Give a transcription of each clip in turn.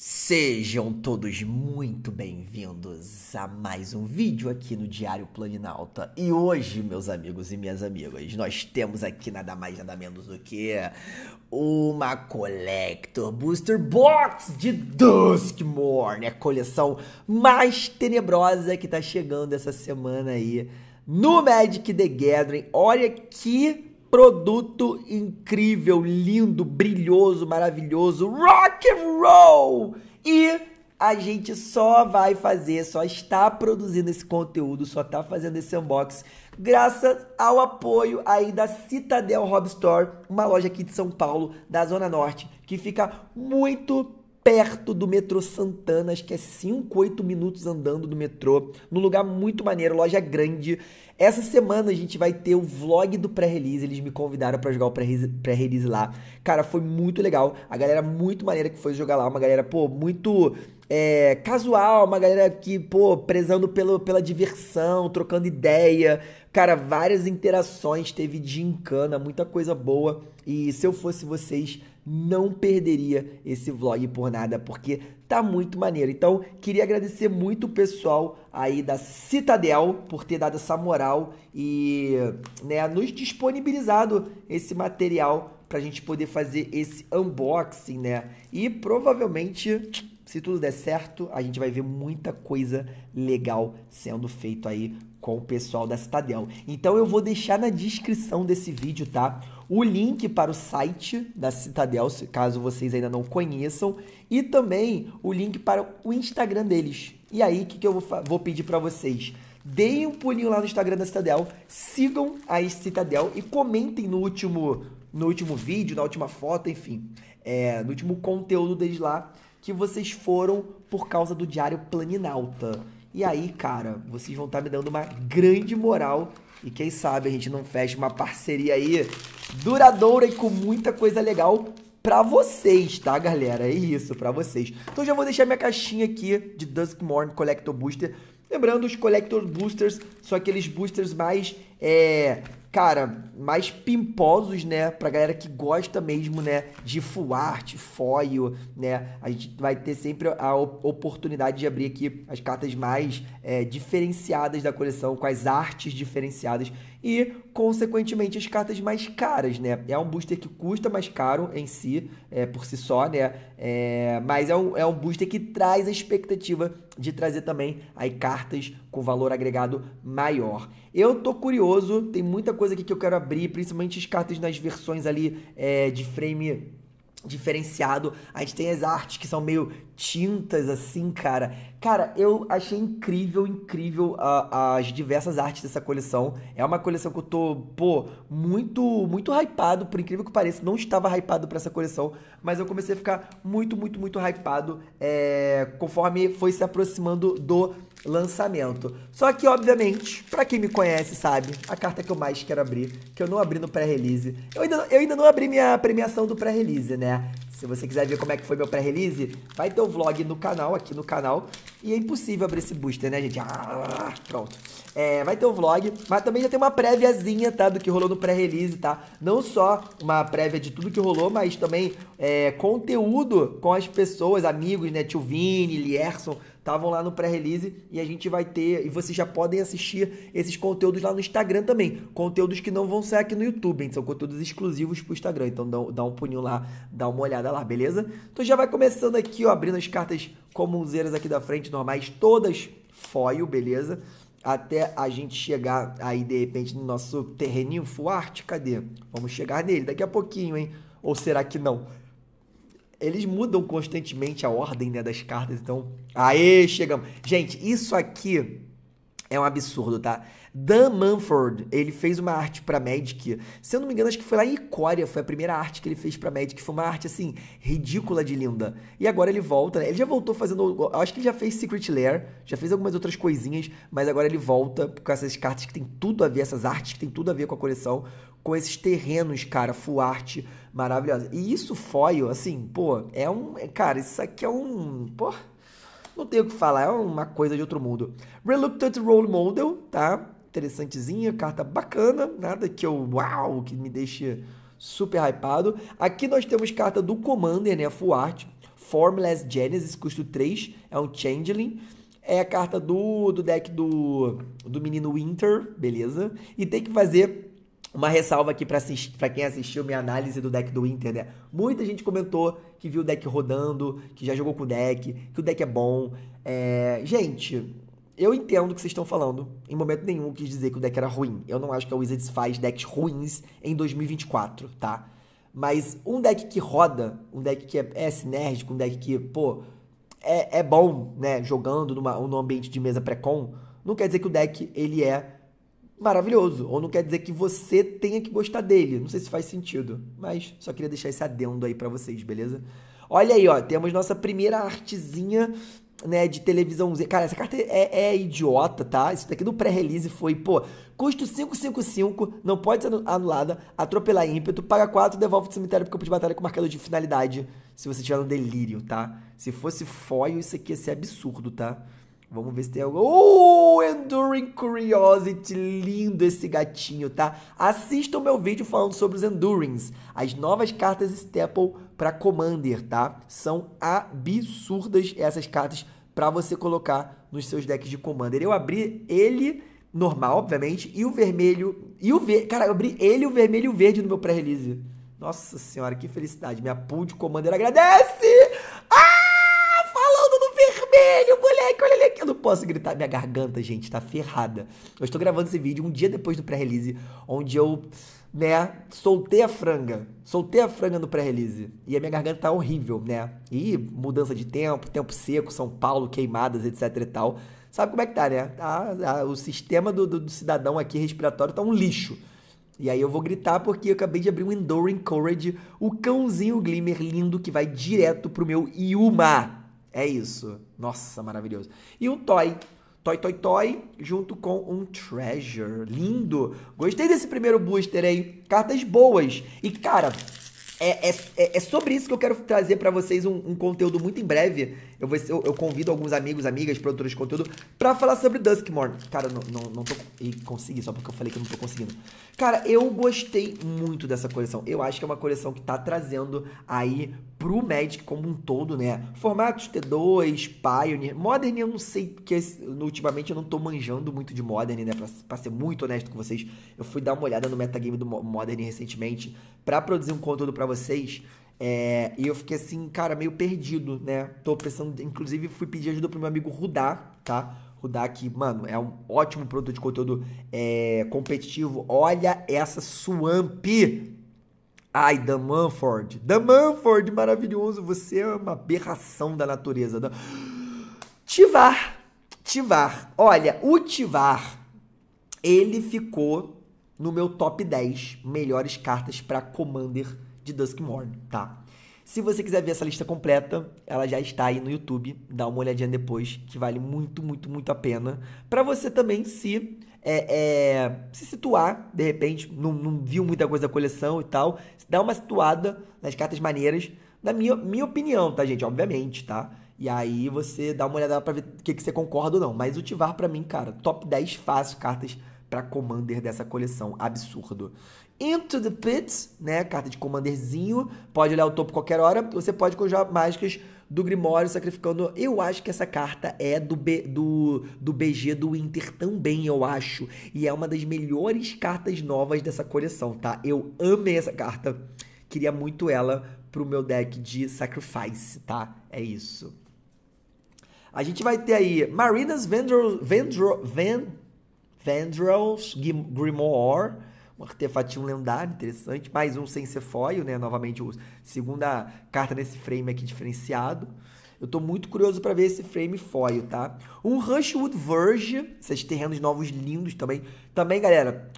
Sejam todos muito bem-vindos a mais um vídeo aqui no Diário Planinalta. E hoje, meus amigos e minhas amigas, nós temos aqui nada mais nada menos do que uma Collector Booster Box de Duskmorn, a coleção mais tenebrosa que tá chegando essa semana aí no Magic the Gathering. Olha que produto incrível, lindo, brilhoso, maravilhoso, rock and roll. E a gente só vai fazer, só está produzindo esse conteúdo, só está fazendo esse unboxing, graças ao apoio aí da Citadel Hobby Store, uma loja aqui de São Paulo, da Zona Norte, que fica muito perto do metrô Santana, acho que é 5, 8 minutos andando do metrô, num lugar muito maneiro, loja grande. Essa semana a gente vai ter o vlog do pré-release, eles me convidaram para jogar o pré-release lá. Cara, foi muito legal, a galera muito maneira que foi jogar lá, uma galera, pô, muito é, casual, uma galera que, pô, prezando pelo, pela diversão, trocando ideia. Cara, várias interações, teve encana, muita coisa boa. E se eu fosse vocês não perderia esse vlog por nada, porque tá muito maneiro. Então, queria agradecer muito o pessoal aí da Citadel por ter dado essa moral e né, nos disponibilizado esse material pra gente poder fazer esse unboxing, né? E provavelmente se tudo der certo, a gente vai ver muita coisa legal sendo feito aí com o pessoal da Citadel. Então eu vou deixar na descrição desse vídeo, tá? o link para o site da Citadel, caso vocês ainda não conheçam, e também o link para o Instagram deles. E aí, o que, que eu vou, vou pedir para vocês? Deem um pulinho lá no Instagram da Citadel, sigam a Citadel e comentem no último, no último vídeo, na última foto, enfim, é, no último conteúdo deles lá, que vocês foram por causa do Diário Planinalta. E aí, cara, vocês vão estar tá me dando uma grande moral e quem sabe a gente não fecha uma parceria aí duradoura e com muita coisa legal para vocês, tá, galera? É isso, para vocês. Então já vou deixar minha caixinha aqui de Morn Collector Booster. Lembrando, os Collector Boosters são aqueles boosters mais é, cara, mais pimposos, né? Pra galera que gosta mesmo, né? De full art, foil, né? A gente vai ter sempre a oportunidade de abrir aqui as cartas mais é, diferenciadas da coleção, com as artes diferenciadas e, consequentemente, as cartas mais caras, né? É um booster que custa mais caro em si, é, por si só, né? É, mas é um, é um booster que traz a expectativa de trazer também aí cartas com valor agregado maior. Eu tô curioso, tem muita coisa aqui que eu quero abrir, principalmente as cartas nas versões ali é, de frame diferenciado. A gente tem as artes que são meio tintas, assim, cara. Cara, eu achei incrível, incrível a, as diversas artes dessa coleção. É uma coleção que eu tô, pô, muito, muito hypado, por incrível que pareça. Não estava hypado para essa coleção, mas eu comecei a ficar muito, muito, muito hypado é, conforme foi se aproximando do lançamento. Só que, obviamente, para quem me conhece sabe, a carta que eu mais quero abrir, que eu não abri no pré-release, eu ainda, eu ainda não abri minha premiação do pré-release, né? Se você quiser ver como é que foi meu pré-release, vai ter o um vlog no canal, aqui no canal. E é impossível abrir esse booster, né, gente? Ah, pronto. É, vai ter o um vlog, mas também já tem uma préviazinha, tá? Do que rolou no pré-release, tá? Não só uma prévia de tudo que rolou, mas também é, conteúdo com as pessoas, amigos, né? Tio Vini, Lierson, estavam lá no pré-release e a gente vai ter, e vocês já podem assistir esses conteúdos lá no Instagram também. Conteúdos que não vão ser aqui no YouTube, hein? são conteúdos exclusivos pro Instagram. Então dá, dá um puninho lá, dá uma olhada lá, beleza? Então já vai começando aqui, ó, abrindo as cartas comunzeiras aqui da frente, normais, todas foil, beleza? até a gente chegar aí de repente no nosso terreninho Fuarte, cadê? Vamos chegar nele daqui a pouquinho, hein? Ou será que não? eles mudam constantemente a ordem né, das cartas, então. Aê, chegamos. Gente, isso aqui é um absurdo, tá? Dan Manford, ele fez uma arte para Magic. Se eu não me engano, acho que foi lá em Icória, foi a primeira arte que ele fez para Magic. Foi uma arte, assim, ridícula de linda. E agora ele volta, né? Ele já voltou fazendo. Acho que ele já fez Secret Lair, já fez algumas outras coisinhas, mas agora ele volta com essas cartas que tem tudo a ver, essas artes que tem tudo a ver com a coleção, com esses terrenos, cara, full art maravilhosa. E isso foil, assim, pô, é um. É, cara, isso aqui é um. Pô, não tenho o que falar, é uma coisa de outro mundo. Reluctant Role Model, tá? Interessantezinha, carta bacana, nada que eu. Uau! Que me deixe super hypado. Aqui nós temos carta do Commander, né? Full Art. Formless Genesis, custo 3, é um Changeling. É a carta do, do deck do, do menino Winter, beleza? E tem que fazer uma ressalva aqui para quem assistiu minha análise do deck do Inter, né? Muita gente comentou que viu o deck rodando, que já jogou com o deck, que o deck é bom. É... Gente, eu entendo o que vocês estão falando. Em momento nenhum quis dizer que o deck era ruim. Eu não acho que a Wizards faz decks ruins em 2024, tá? Mas um deck que roda, um deck que é, é sinérgico, um deck que, pô, é, é bom, né? Jogando numa, num ambiente de mesa pré-com, não quer dizer que o deck ele é maravilhoso. Ou não quer dizer que você tenha que gostar dele. Não sei se faz sentido, mas só queria deixar esse adendo aí para vocês, beleza? Olha aí, ó, temos nossa primeira artezinha, né, de televisãozinha. Cara, essa carta é, é idiota, tá? Isso daqui do pré-release foi, pô, custo 555, não pode ser anulada, atropelar ímpeto, paga 4, devolve o cemitério pro campo de batalha é com marcador de finalidade, se você tiver no delírio, tá? Se fosse foil, isso aqui ia ser absurdo, tá? Vamos ver se tem algum. Oh, Enduring Curiosity! Lindo esse gatinho, tá? Assista o meu vídeo falando sobre os Endurings. As novas cartas Staple para Commander, tá? São absurdas essas cartas para você colocar nos seus decks de Commander. Eu abri ele normal, obviamente, e o vermelho. E o ver... Cara, eu abri ele, o vermelho e o verde no meu pré-release. Nossa senhora, que felicidade. Minha pool de Commander agradece! dele, o moleque, olha ele aqui. Eu não posso gritar, minha garganta, gente, tá ferrada. Eu estou gravando esse vídeo um dia depois do pré-release, onde eu, né, soltei a franga. Soltei a franga no pré-release. E a minha garganta tá horrível, né? E mudança de tempo, tempo seco, São Paulo, queimadas, etc e tal. Sabe como é que tá, né? Ah, ah, o sistema do, do, do cidadão aqui respiratório tá um lixo. E aí eu vou gritar porque eu acabei de abrir um Enduring Courage, o cãozinho Glimmer lindo que vai direto pro meu Yuma. É isso. Nossa, maravilhoso. E um toy. Toy Toy Toy junto com um Treasure. Lindo. Gostei desse primeiro booster aí. Cartas boas. E, cara, é, é, é sobre isso que eu quero trazer para vocês um, um, conteúdo muito em breve, eu, vou, eu, eu convido alguns amigos, amigas, produtores de conteúdo pra falar sobre Duskmore. Cara, não, não, não tô. E consegui, só porque eu falei que eu não tô conseguindo. Cara, eu gostei muito dessa coleção. Eu acho que é uma coleção que tá trazendo aí pro Magic como um todo, né? Formatos T2, Pioneer, Modern eu não sei, porque ultimamente eu não tô manjando muito de Modern, né? Pra, pra ser muito honesto com vocês, eu fui dar uma olhada no metagame do Modern recentemente para produzir um conteúdo para vocês. É, e eu fiquei assim, cara, meio perdido, né? Tô pensando, inclusive fui pedir ajuda pro meu amigo Rudá, tá? Rudá que, mano, é um ótimo produto de conteúdo é, competitivo. Olha essa Swamp! Ai, Dan Manford. Dan Manford, maravilhoso. Você é uma aberração da natureza. Da... Tivar. Tivar. Olha, o Tivar, ele ficou no meu top 10 melhores cartas para Commander de Duskmorn, tá? Se você quiser ver essa lista completa, ela já está aí no YouTube. Dá uma olhadinha depois, que vale muito, muito, muito a pena. Para você também se é, é, se situar, de repente, não, não, viu muita coisa da coleção e tal, dá uma situada nas cartas maneiras, na minha, minha opinião, tá, gente? Obviamente, tá? E aí você dá uma olhada pra ver o que, que você concorda ou não. Mas o Tivar, pra mim, cara, top 10 fácil cartas para Commander dessa coleção. Absurdo. Into the Pit, né? Carta de Commanderzinho. Pode olhar o topo qualquer hora. Você pode conjurar mágicas do Grimório sacrificando. Eu acho que essa carta é do, B, do, do BG do Inter também, eu acho. E é uma das melhores cartas novas dessa coleção, tá? Eu amei essa carta. Queria muito ela pro meu deck de Sacrifice, tá? É isso. A gente vai ter aí Marinas Vendrell, Vendrell, Grimoire um artefatinho lendário, interessante. Mais um sem ser foil, né? Novamente, a segunda carta nesse frame aqui diferenciado. Eu tô muito curioso para ver esse frame foil, tá? Um Rushwood Verge, esses terrenos novos lindos também. Também, galera,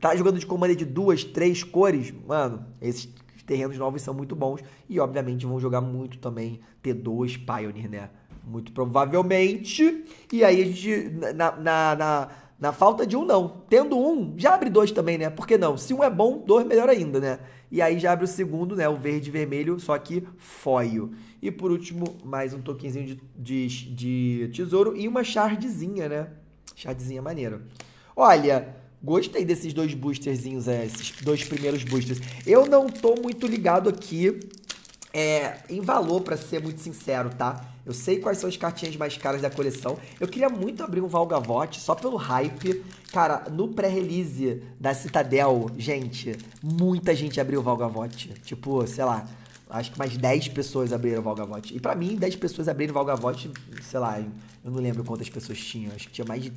tá jogando de comando de duas, três cores, mano, esses terrenos novos são muito bons. E, obviamente, vão jogar muito também T2 Pioneer, né? Muito provavelmente. E aí, a gente, na, na, na na falta de um, não. Tendo um, já abre dois também, né? Por que não? Se um é bom, dois melhor ainda, né? E aí já abre o segundo, né? O verde e vermelho, só que foio. E por último, mais um tokenzinho de, de, de tesouro e uma shardzinha, né? Shardzinha é maneira. Olha, gostei desses dois boosterzinhos, é, esses dois primeiros boosters. Eu não tô muito ligado aqui é, em valor, para ser muito sincero, tá? Eu sei quais são as cartinhas mais caras da coleção. Eu queria muito abrir um Valgavote só pelo hype. Cara, no pré-release da Citadel, gente, muita gente abriu o Valgavote. Tipo, sei lá, acho que mais 10 pessoas abriram o Valgavote. E para mim, 10 pessoas abriram o Valgavote, sei lá, eu não lembro quantas pessoas tinham. Acho que tinha mais de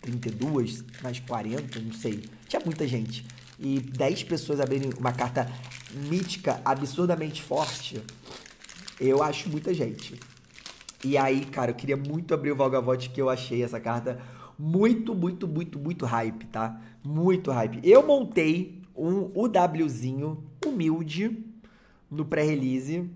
32, mais 40, não sei. Tinha muita gente. E 10 pessoas abrirem uma carta mítica absurdamente forte, eu acho muita gente. E aí, cara, eu queria muito abrir o Valgavot, que eu achei essa carta muito, muito, muito, muito hype, tá? Muito hype. Eu montei um UWzinho humilde no pré-release.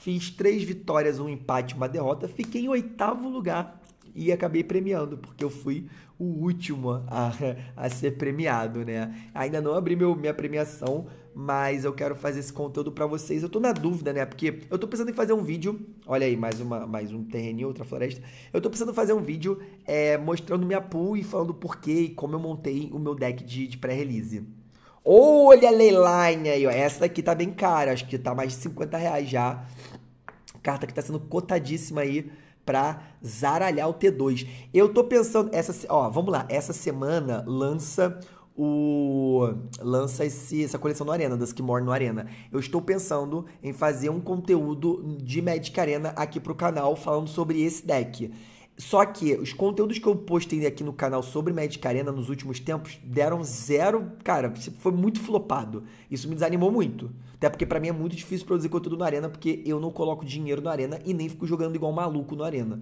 Fiz três vitórias, um empate, uma derrota. Fiquei em oitavo lugar e acabei premiando, porque eu fui o último a, a ser premiado, né? Ainda não abri meu, minha premiação, mas eu quero fazer esse conteúdo para vocês. Eu tô na dúvida, né? Porque eu tô pensando em fazer um vídeo. Olha aí, mais, uma, mais um terreninho, outra floresta. Eu tô pensando em fazer um vídeo é, mostrando minha pool e falando porquê e como eu montei o meu deck de, de pré-release. Olha a Leyline aí, ó. Essa daqui tá bem cara, acho que tá mais de 50 reais já. Carta que tá sendo cotadíssima aí pra zaralhar o T2. Eu tô pensando, essa, ó, vamos lá, essa semana lança o lança esse, essa coleção no Arena, das que moram no Arena. Eu estou pensando em fazer um conteúdo de Magic Arena aqui pro canal falando sobre esse deck. Só que os conteúdos que eu postei aqui no canal sobre Magic Arena nos últimos tempos deram zero, cara, foi muito flopado. Isso me desanimou muito. Até porque para mim é muito difícil produzir conteúdo na Arena, porque eu não coloco dinheiro na Arena e nem fico jogando igual um maluco na Arena.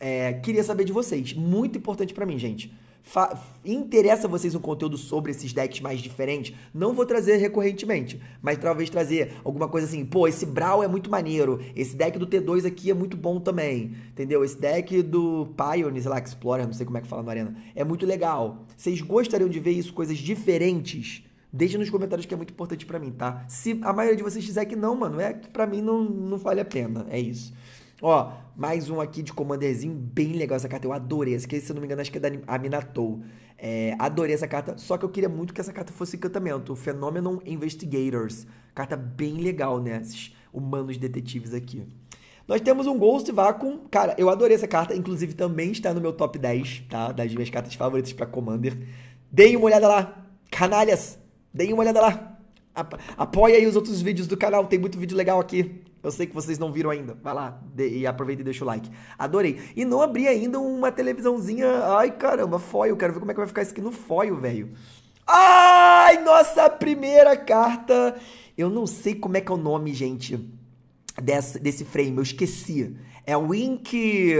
É, queria saber de vocês, muito importante para mim, gente. Fa interessa vocês um conteúdo sobre esses decks mais diferentes, não vou trazer recorrentemente, mas talvez trazer alguma coisa assim, pô, esse Brawl é muito maneiro, esse deck do T2 aqui é muito bom também, entendeu? Esse deck do Pioneer, sei lá, Explorer, não sei como é que fala na arena, é muito legal. Vocês gostariam de ver isso, coisas diferentes? Deixa nos comentários que é muito importante para mim, tá? Se a maioria de vocês disser que não, mano, é que pra mim não, não vale a pena, é isso. Ó, mais um aqui de Commanderzinho, bem legal essa carta. Eu adorei essa, que se eu não me engano acho que é da Aminatou. É, adorei essa carta, só que eu queria muito que essa carta fosse encantamento. Phenomenon Investigators. Carta bem legal, né? Esses humanos detetives aqui. Nós temos um Ghost Vacuum. Cara, eu adorei essa carta. Inclusive, também está no meu top 10, tá? Das minhas cartas favoritas para Commander. Deem uma olhada lá. Canalhas, deem uma olhada lá. Apoia aí os outros vídeos do canal. Tem muito vídeo legal aqui. Eu sei que vocês não viram ainda. Vai lá de, e aproveita e deixa o like. Adorei. E não abri ainda uma televisãozinha. Ai, caramba, foil. Quero ver como é que vai ficar isso aqui no foil, velho. Ai, nossa primeira carta. Eu não sei como é que é o nome, gente, desse, desse frame. Eu esqueci. É Wink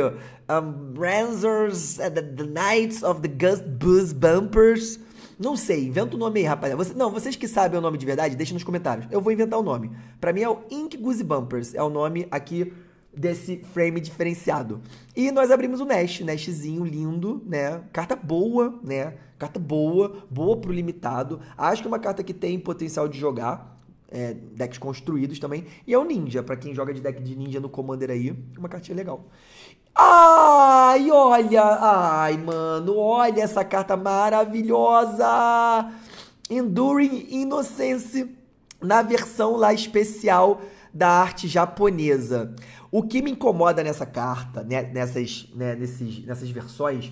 um, Ranzers, uh, the, the Knights of the Gust Buzz Bumpers. Não sei, inventa o um nome aí, rapaziada. Você, não, vocês que sabem o nome de verdade, deixem nos comentários. Eu vou inventar o um nome. Para mim é o Ink Goose Bumpers, é o nome aqui desse frame diferenciado. E nós abrimos o Nash, Nashzinho lindo, né? Carta boa, né? Carta boa, boa pro limitado. Acho que é uma carta que tem potencial de jogar é, decks construídos também. E é o Ninja, para quem joga de deck de Ninja no Commander aí, uma cartinha legal. Ai, olha, ai, mano, olha essa carta maravilhosa! Enduring Innocence na versão lá especial da arte japonesa. O que me incomoda nessa carta, né, nessas, né, nesses, nessas versões,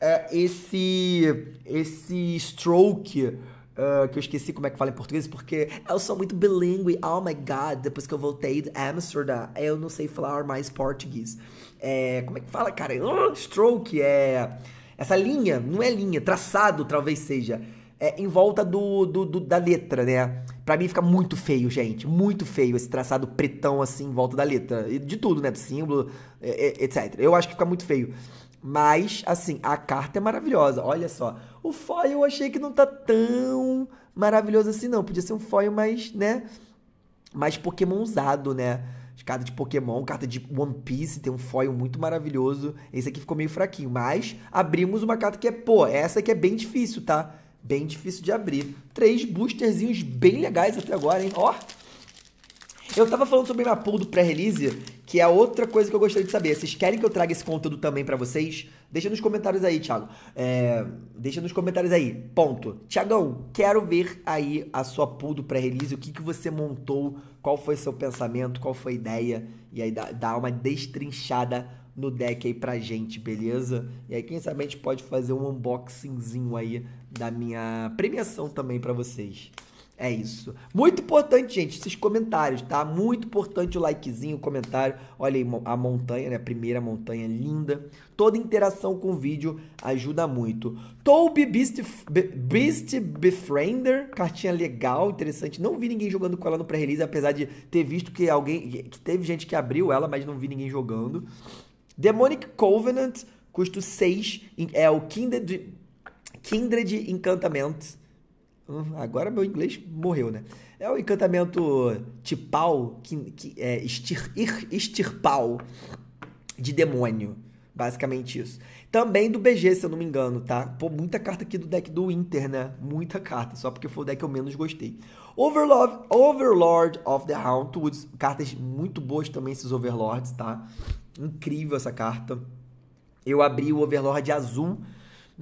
é esse, esse stroke Uh, que eu esqueci como é que fala em português, porque eu sou muito bilingue Oh my god, depois que eu voltei de Amsterdã, eu não sei falar mais português. É, como é que fala, cara? Uh, stroke é. Essa linha, não é linha, traçado talvez seja. É, em volta do, do, do, da letra, né? Pra mim fica muito feio, gente. Muito feio esse traçado pretão assim em volta da letra. De tudo, né? Do símbolo, é, é, etc. Eu acho que fica muito feio. Mas, assim, a carta é maravilhosa. Olha só. O foil eu achei que não tá tão maravilhoso assim, não. Podia ser um foil mais, né? Mais Pokémon usado, né? Carta de Pokémon, carta de One Piece, tem um foil muito maravilhoso. Esse aqui ficou meio fraquinho. Mas abrimos uma carta que é, pô, essa aqui é bem difícil, tá? Bem difícil de abrir. Três boosterzinhos bem legais até agora, hein? Ó! Eu tava falando sobre o pool do pré-release que é outra coisa que eu gostaria de saber. Vocês querem que eu traga esse conteúdo também para vocês? Deixa nos comentários aí, Thiago. É, deixa nos comentários aí. Ponto. Tiagão, quero ver aí a sua pool do pré-release, o que, que você montou, qual foi seu pensamento, qual foi a ideia, e aí dá, dá uma destrinchada no deck aí pra gente, beleza? E aí, quem sabe a gente pode fazer um unboxingzinho aí da minha premiação também para vocês. É isso. Muito importante, gente, esses comentários, tá? Muito importante o likezinho, o comentário. Olha aí a montanha, né? A primeira montanha linda. Toda interação com o vídeo ajuda muito. Toby Beast, Beast Befriender, cartinha legal, interessante. Não vi ninguém jogando com ela no pré-release, apesar de ter visto que alguém. que teve gente que abriu ela, mas não vi ninguém jogando. Demonic Covenant, custo 6, é o Kindred, Kindred Encantamentos. Hum, agora meu inglês morreu, né? É o encantamento tipal, que, que é estir, estirpal de demônio. Basicamente isso. Também do BG, se eu não me engano, tá? Pô, muita carta aqui do deck do Inter, né? Muita carta, só porque foi o deck que eu menos gostei. Overlord, Overlord of the Hauntwoods. Cartas muito boas também, esses Overlords, tá? Incrível essa carta. Eu abri o Overlord azul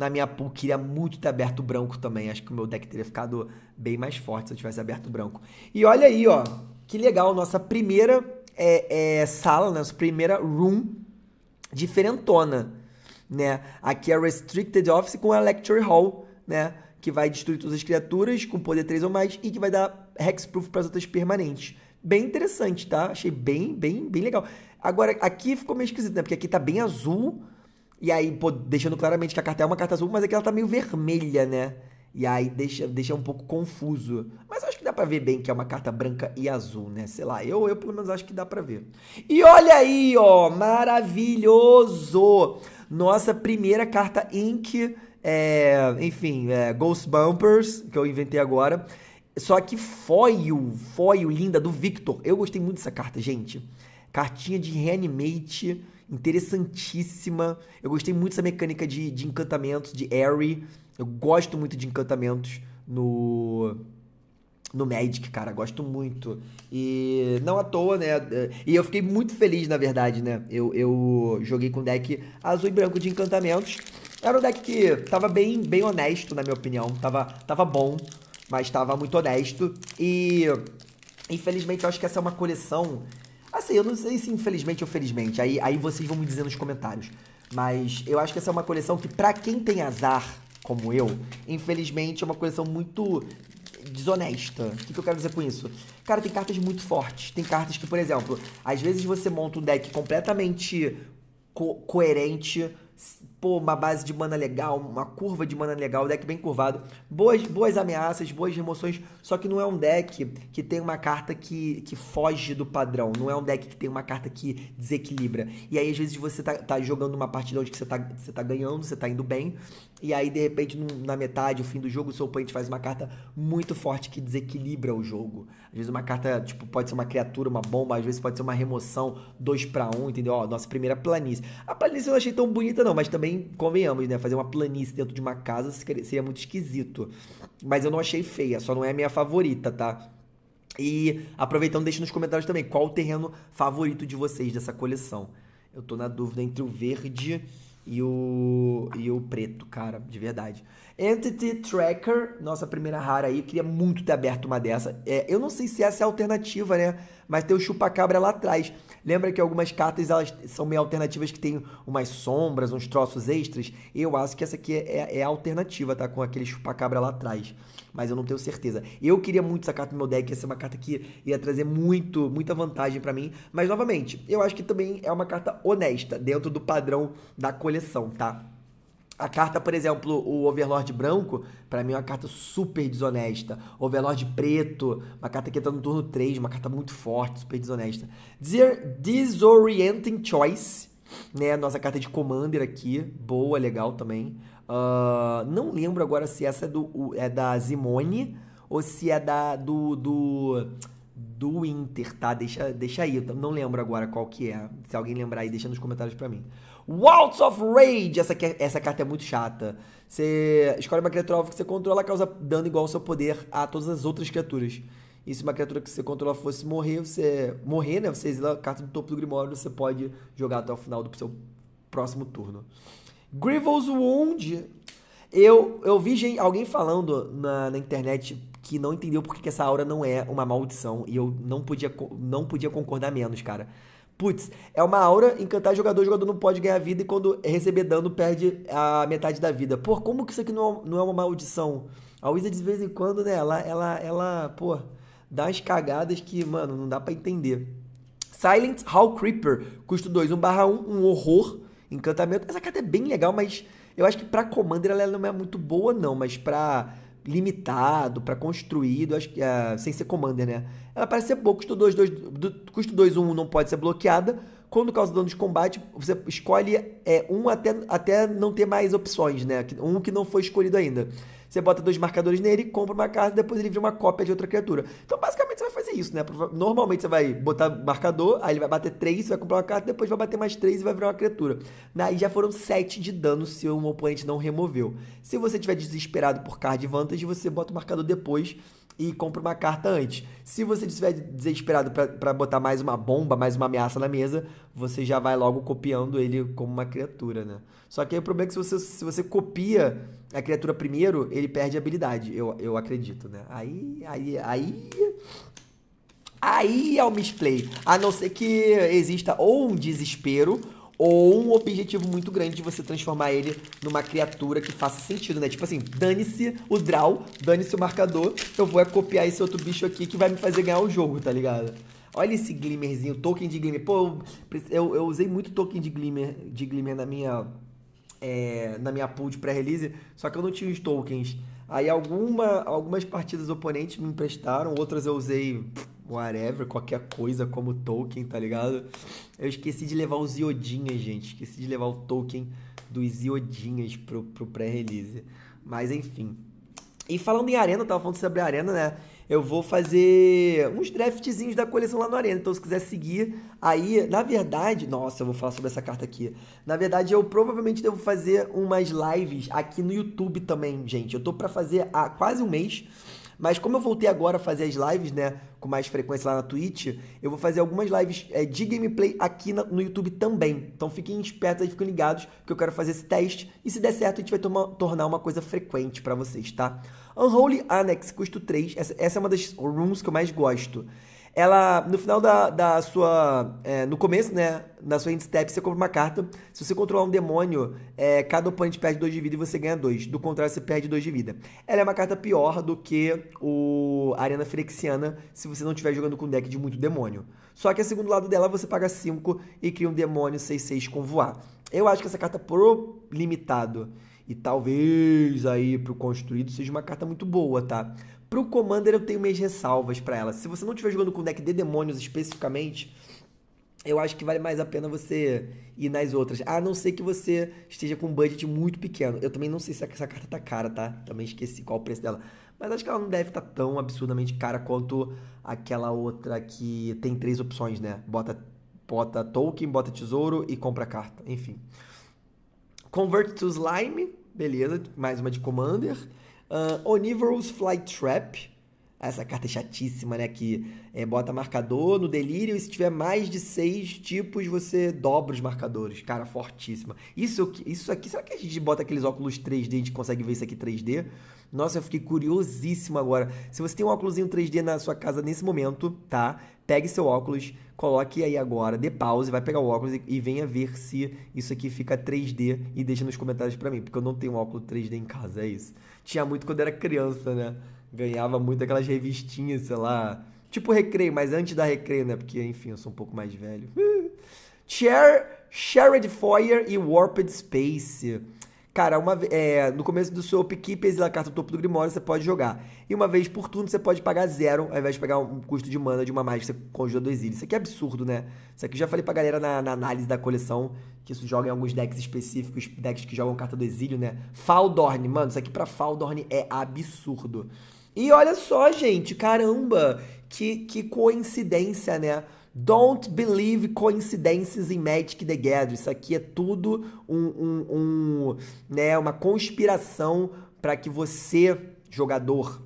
na minha pool, queria muito ter aberto branco também. Acho que o meu deck teria ficado bem mais forte se eu tivesse aberto branco. E olha aí, ó. Que legal, nossa primeira é, é, sala, né? nossa primeira room diferentona, né? Aqui é Restricted Office com a Lecture Hall, né? Que vai destruir todas as criaturas com poder 3 ou mais e que vai dar Hexproof para as outras permanentes. Bem interessante, tá? Achei bem, bem, bem legal. Agora, aqui ficou meio esquisito, né? Porque aqui tá bem azul, e aí, pô, deixando claramente que a carta é uma carta azul, mas é que ela tá meio vermelha, né? E aí deixa, deixa um pouco confuso. Mas acho que dá pra ver bem que é uma carta branca e azul, né? Sei lá, eu, eu pelo menos acho que dá pra ver. E olha aí, ó, maravilhoso! Nossa primeira carta Ink, é, enfim, é, Ghost Bumpers, que eu inventei agora. Só que foil, foil linda do Victor. Eu gostei muito dessa carta, gente. Cartinha de reanimate interessantíssima. Eu gostei muito dessa mecânica de, de encantamentos, de Airy. Eu gosto muito de encantamentos no no Magic, cara, gosto muito. E não à toa, né? E eu fiquei muito feliz, na verdade, né? Eu, eu joguei com deck azul e branco de encantamentos. Era um deck que tava bem, bem honesto, na minha opinião. Tava, tava bom, mas tava muito honesto. E infelizmente eu acho que essa é uma coleção Assim, eu não sei se infelizmente ou felizmente, aí, aí vocês vão me dizer nos comentários. Mas eu acho que essa é uma coleção que, para quem tem azar, como eu, infelizmente é uma coleção muito desonesta. O que, que, eu quero dizer com isso? Cara, tem cartas muito fortes. Tem cartas que, por exemplo, às vezes você monta um deck completamente co coerente, pô, uma base de mana legal, uma curva de mana legal, deck bem curvado, boas, boas ameaças, boas remoções, só que não é um deck que tem uma carta que, que foge do padrão, não é um deck que tem uma carta que desequilibra. E aí, às vezes, você tá, tá jogando uma partida onde você tá, você tá ganhando, você tá indo bem, e aí, de repente, na metade, o fim do jogo, o seu oponente faz uma carta muito forte que desequilibra o jogo. Às vezes, uma carta, tipo, pode ser uma criatura, uma bomba, às vezes pode ser uma remoção 2 para 1 um, entendeu? Ó, nossa primeira planície. A planície eu não achei tão bonita, não, mas também também, convenhamos, né? Fazer uma planície dentro de uma casa seria muito esquisito. Mas eu não achei feia, só não é a minha favorita, tá? E aproveitando, deixe nos comentários também qual o terreno favorito de vocês dessa coleção. Eu tô na dúvida entre o verde e o, e o preto, cara, de verdade. Entity Tracker, nossa primeira rara aí, queria muito ter aberto uma dessa. É, eu não sei se essa é a alternativa, né? Mas tem o chupacabra lá atrás. Lembra que algumas cartas elas são meio alternativas que tem umas sombras, uns troços extras? Eu acho que essa aqui é, é, é a alternativa, tá? Com aquele chupacabra lá atrás. Mas eu não tenho certeza. Eu queria muito essa carta no meu deck, ia ser uma carta que ia trazer muito, muita vantagem para mim. Mas novamente, eu acho que também é uma carta honesta, dentro do padrão da coleção, tá? A carta, por exemplo, o Overlord branco, para mim é uma carta super desonesta. Overlord preto, uma carta que entra no turno 3, uma carta muito forte, super desonesta. Disorienting Choice, né? Nossa carta de Commander aqui, boa, legal também. Uh, não lembro agora se essa é, do, é da Zimone ou se é da do, do, do Inter, tá? Deixa, deixa aí, eu não lembro agora qual que é. Se alguém lembrar aí, deixa nos comentários para mim. Waltz of Rage. Essa, é, essa carta é muito chata. Você escolhe uma criatura que você controla, causa dano igual ao seu poder a todas as outras criaturas. E se uma criatura que você controla fosse morrer, você. Morrer, né? Você exila a carta do topo do Grimório, você pode jogar até o final do seu próximo turno. Grivel's Wound. Eu, eu vi gente, alguém falando na, na internet que não entendeu porque que essa aura não é uma maldição. E eu não podia, não podia concordar menos, cara. Putz, é uma aura encantar jogador, o jogador não pode ganhar vida e quando receber dano perde a metade da vida. Pô, como que isso aqui não, é não é uma maldição? A Wizard de vez em quando, né, ela, ela, ela, pô, dá umas cagadas que, mano, não dá para entender. Silent Hall Creeper, custo 2, 1 barra 1, um horror, encantamento. Essa carta é bem legal, mas eu acho que pra Commander ela não é muito boa não, mas pra limitado, para construído, acho que é, sem ser commander, né? Ela parece ser boa, custo 2, 2, do, custo 2, 1 não pode ser bloqueada. Quando causa dano de combate, você escolhe é, um até, até não ter mais opções, né? Um que não foi escolhido ainda. Você bota dois marcadores nele, compra uma carta, depois ele vira uma cópia de outra criatura. Então, basicamente, você vai fazer isso, né? Normalmente, você vai botar marcador, aí ele vai bater três, você vai comprar uma carta, depois vai bater mais três e vai virar uma criatura. E já foram sete de dano se um oponente não removeu. Se você tiver desesperado por card vantage, você bota o marcador depois e compra uma carta antes. Se você estiver desesperado para botar mais uma bomba, mais uma ameaça na mesa, você já vai logo copiando ele como uma criatura, né? Só que aí o problema é que se você, se você copia a criatura primeiro, ele perde habilidade, eu, eu acredito, né? Aí, aí, aí... Aí é o misplay. A não ser que exista ou um desespero ou um objetivo muito grande de você transformar ele numa criatura que faça sentido, né? Tipo assim, dane-se o draw, dane-se o marcador, eu vou é copiar esse outro bicho aqui que vai me fazer ganhar o jogo, tá ligado? Olha esse glimmerzinho, token de glimmer. Pô, eu, eu usei muito token de glimmer, de glimmer na minha é, na minha pool de pré-release, só que eu não tinha os tokens. Aí alguma, algumas partidas oponentes me emprestaram, outras eu usei whatever, qualquer coisa como token, tá ligado? Eu esqueci de levar os iodinhas, gente. Esqueci de levar o token dos iodinhas pro, pro pré-release. Mas enfim. E falando em arena, eu tava falando sobre arena, né? eu vou fazer uns draftzinhos da coleção lá no Arena. Então, se quiser seguir, aí, na verdade, nossa, eu vou falar sobre essa carta aqui. Na verdade, eu provavelmente devo fazer umas lives aqui no YouTube também, gente. Eu tô para fazer há quase um mês mas como eu voltei agora a fazer as lives, né, com mais frequência lá na Twitch, eu vou fazer algumas lives é, de gameplay aqui na, no YouTube também. Então fiquem espertos aí, fiquem ligados, que eu quero fazer esse teste. E se der certo, a gente vai tornar uma coisa frequente para vocês, tá? Unholy Annex, custo 3. Essa, essa é uma das rooms que eu mais gosto ela no final da, da sua é, no começo né na sua end step você compra uma carta se você controlar um demônio é, cada oponente perde dois de vida e você ganha dois do contrário você perde dois de vida ela é uma carta pior do que o arena frexiana se você não estiver jogando com deck de muito demônio só que a segundo lado dela você paga 5 e cria um demônio 6-6 com voar eu acho que essa carta pro limitado e talvez aí pro construído seja uma carta muito boa tá Pro Commander eu tenho minhas ressalvas para ela. Se você não estiver jogando com deck de demônios especificamente, eu acho que vale mais a pena você ir nas outras. A não ser que você esteja com um budget muito pequeno. Eu também não sei se essa carta tá cara, tá? Também esqueci qual o preço dela. Mas acho que ela não deve estar tá tão absurdamente cara quanto aquela outra que tem três opções, né? Bota, bota token, bota tesouro e compra carta. Enfim. Convert to Slime, beleza. Mais uma de Commander. Uh, Onivorous Flytrap. Essa carta é chatíssima, né? Que é, bota marcador no delírio e se tiver mais de seis tipos, você dobra os marcadores. Cara, fortíssima. Isso, isso aqui, será que a gente bota aqueles óculos 3D e a gente consegue ver isso aqui 3D? Nossa, eu fiquei curiosíssimo agora. Se você tem um óculosinho 3D na sua casa nesse momento, tá? Pegue seu óculos, coloque aí agora, dê pause, vai pegar o óculos e, e venha ver se isso aqui fica 3D e deixa nos comentários para mim, porque eu não tenho um óculos 3D em casa, é isso tinha muito quando era criança, né? Ganhava muito aquelas revistinhas, sei lá. Tipo recreio, mas antes da recreio, né? Porque, enfim, eu sou um pouco mais velho. Chair, Shared Fire e Warped Space. Cara, uma, é, no começo do seu upkeep, exila a carta do topo do Grimório, você pode jogar. E uma vez por turno, você pode pagar zero, ao invés de pagar um custo de mana de uma mágica que você conjura do exílio. Isso aqui é absurdo, né? Isso aqui eu já falei pra galera na, na, análise da coleção, que isso joga em alguns decks específicos, decks que jogam carta do exílio, né? Faldorn, mano, isso aqui pra Faldorn é absurdo. E olha só, gente, caramba, que, que coincidência, né? Don't believe coincidences in Magic the Gathering. Isso aqui é tudo um, um, um né, uma conspiração para que você, jogador,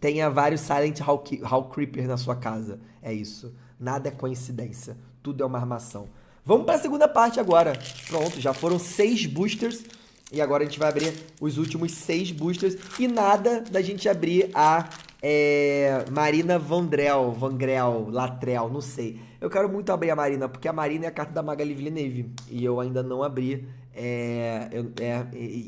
tenha vários Silent Hall, Creepers Creeper na sua casa. É isso. Nada é coincidência. Tudo é uma armação. Vamos para a segunda parte agora. Pronto, já foram seis boosters. E agora a gente vai abrir os últimos seis boosters. E nada da gente abrir a é, Marina Vandrel, Vangrel, Latrel, não sei. Eu quero muito abrir a Marina, porque a Marina é a carta da Magali Villeneuve. E eu ainda não abri. É, eu, é,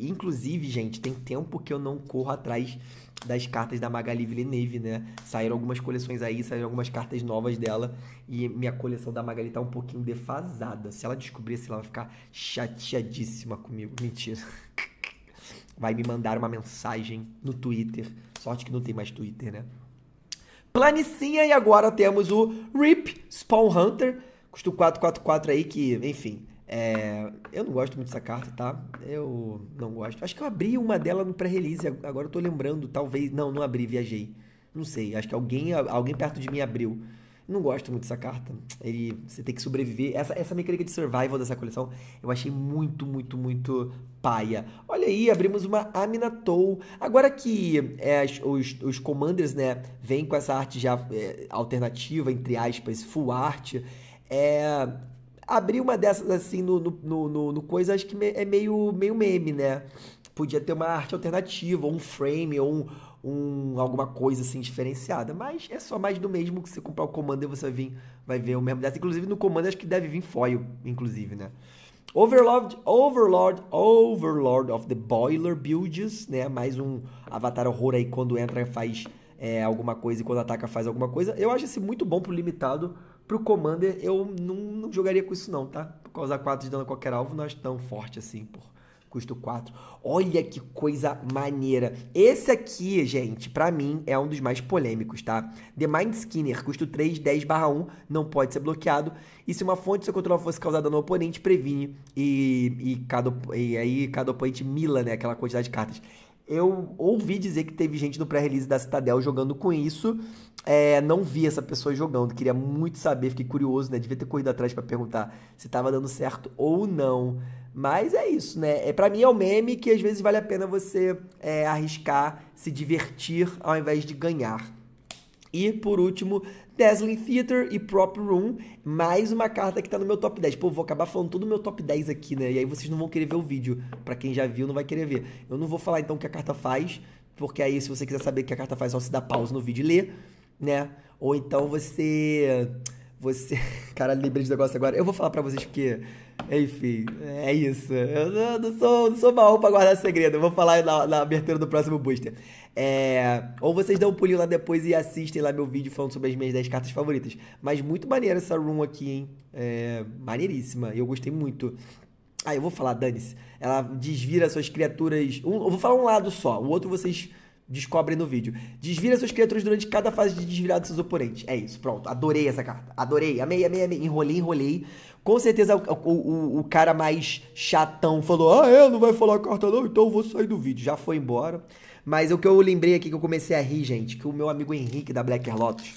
inclusive, gente, tem tempo que eu não corro atrás das cartas da Magali Villeneuve, né? Saíram algumas coleções aí, saíram algumas cartas novas dela. E minha coleção da Magali tá um pouquinho defasada. Se ela descobrisse, ela vai ficar chateadíssima comigo. Mentira. Vai me mandar uma mensagem no Twitter. Sorte que não tem mais Twitter, né? Planicinha e agora temos o Rip Spawn Hunter. Custo 444 aí que, enfim, é, eu não gosto muito dessa carta, tá? Eu não gosto. Acho que eu abri uma dela no pré-release, agora eu tô lembrando, talvez. Não, não abri, viajei. Não sei, acho que alguém, alguém perto de mim abriu. Não gosto muito dessa carta. Ele, você tem que sobreviver. Essa, essa mecânica de survival dessa coleção eu achei muito, muito, muito paia. Olha aí, abrimos uma Aminatou. Agora que é, os, os commanders, né, vêm com essa arte já é, alternativa, entre aspas, full art, é, abrir uma dessas assim no, no, no, no coisa, acho que é meio, meio meme, né? Podia ter uma arte alternativa, ou um frame, ou um, um, alguma coisa assim diferenciada. Mas é só mais do mesmo que você comprar o comando e você vai, vir, vai ver o mesmo dessa. Inclusive no comando acho que deve vir foil, inclusive, né? Overlord, Overlord, Overlord of the Boiler Builds, né? Mais um avatar horror aí quando entra faz é, alguma coisa e quando ataca faz alguma coisa. Eu acho esse muito bom pro limitado. Pro Commander, eu não, não jogaria com isso não, tá? Por causar 4 de dano a qualquer alvo, não é tão forte assim, por custo 4. Olha que coisa maneira. Esse aqui, gente, para mim é um dos mais polêmicos, tá? The Mind Skinner, custo 3, 10 barra 1, não pode ser bloqueado. E se uma fonte do seu controle fosse causada no oponente, previne. E, e, cada, e aí cada oponente mila, né, aquela quantidade de cartas. Eu ouvi dizer que teve gente no pré-release da Citadel jogando com isso. É, não vi essa pessoa jogando. Queria muito saber, fiquei curioso, né? Devia ter corrido atrás para perguntar se tava dando certo ou não. Mas é isso, né? É, para mim é um meme que às vezes vale a pena você é, arriscar, se divertir ao invés de ganhar. E por último, Dazzling Theater e Prop Room, mais uma carta que tá no meu top 10. Pô, vou acabar falando todo o meu top 10 aqui, né? E aí vocês não vão querer ver o vídeo. Para quem já viu, não vai querer ver. Eu não vou falar então o que a carta faz, porque aí se você quiser saber o que a carta faz, só se dá pausa no vídeo e lê, né? Ou então você você. Cara, lembrei de negócio agora. Eu vou falar pra vocês porque. Enfim, é isso. Eu não, sou, não sou pra guardar segredo. Eu vou falar na, na abertura do próximo booster. É, ou vocês dão um pulinho lá depois e assistem lá meu vídeo falando sobre as minhas 10 cartas favoritas. Mas muito maneira essa room aqui, hein? É, maneiríssima. Eu gostei muito. Ah, eu vou falar, dane-se. Ela desvira suas criaturas. Um, eu vou falar um lado só. O outro vocês descobre no vídeo. Desvira suas criaturas durante cada fase de desvirar dos seus oponentes. É isso, pronto. Adorei essa carta. Adorei, amei, amei, amei. Enrolei, enrolei. Com certeza o, o, o cara mais chatão falou: Ah, é, não vai falar carta não, então eu vou sair do vídeo. Já foi embora. Mas o que eu lembrei aqui que eu comecei a rir, gente, que o meu amigo Henrique da Black Lotus.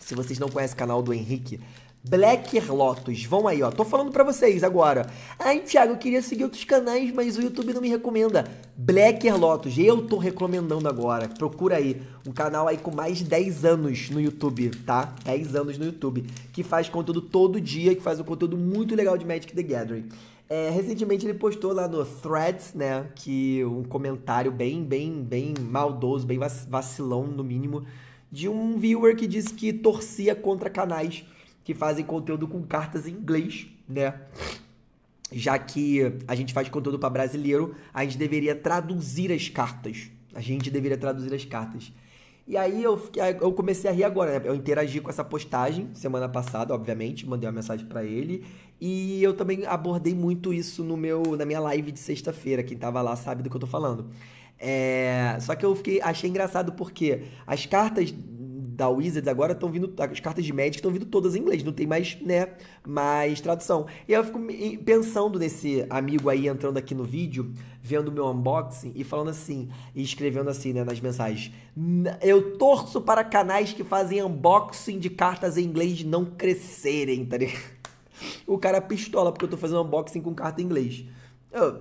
Se vocês não conhecem o canal do Henrique, Black Lotus. Vão aí, ó. Tô falando para vocês agora. Ai, Thiago, eu queria seguir outros canais, mas o YouTube não me recomenda. Black Lotus. Eu tô recomendando agora. Procura aí. Um canal aí com mais de 10 anos no YouTube, tá? 10 anos no YouTube. Que faz conteúdo todo dia, que faz um conteúdo muito legal de Magic the Gathering. É, recentemente ele postou lá no Threads, né? Que um comentário bem, bem, bem maldoso, bem vacilão no mínimo, de um viewer que disse que torcia contra canais que fazem conteúdo com cartas em inglês, né? Já que a gente faz conteúdo para brasileiro, a gente deveria traduzir as cartas. A gente deveria traduzir as cartas. E aí eu, eu comecei a rir agora, né? Eu interagi com essa postagem semana passada, obviamente, mandei uma mensagem para ele. E eu também abordei muito isso no meu, na minha live de sexta-feira. Quem tava lá sabe do que eu tô falando. É, só que eu fiquei, achei engraçado porque as cartas da Wizards agora estão vindo. As cartas de Magic estão vindo todas em inglês, não tem mais, né? Mais tradução. E eu fico pensando nesse amigo aí entrando aqui no vídeo, vendo o meu unboxing e falando assim, e escrevendo assim, né, nas mensagens. Eu torço para canais que fazem unboxing de cartas em inglês não crescerem, tá ligado? O cara pistola porque eu tô fazendo unboxing com carta em inglês.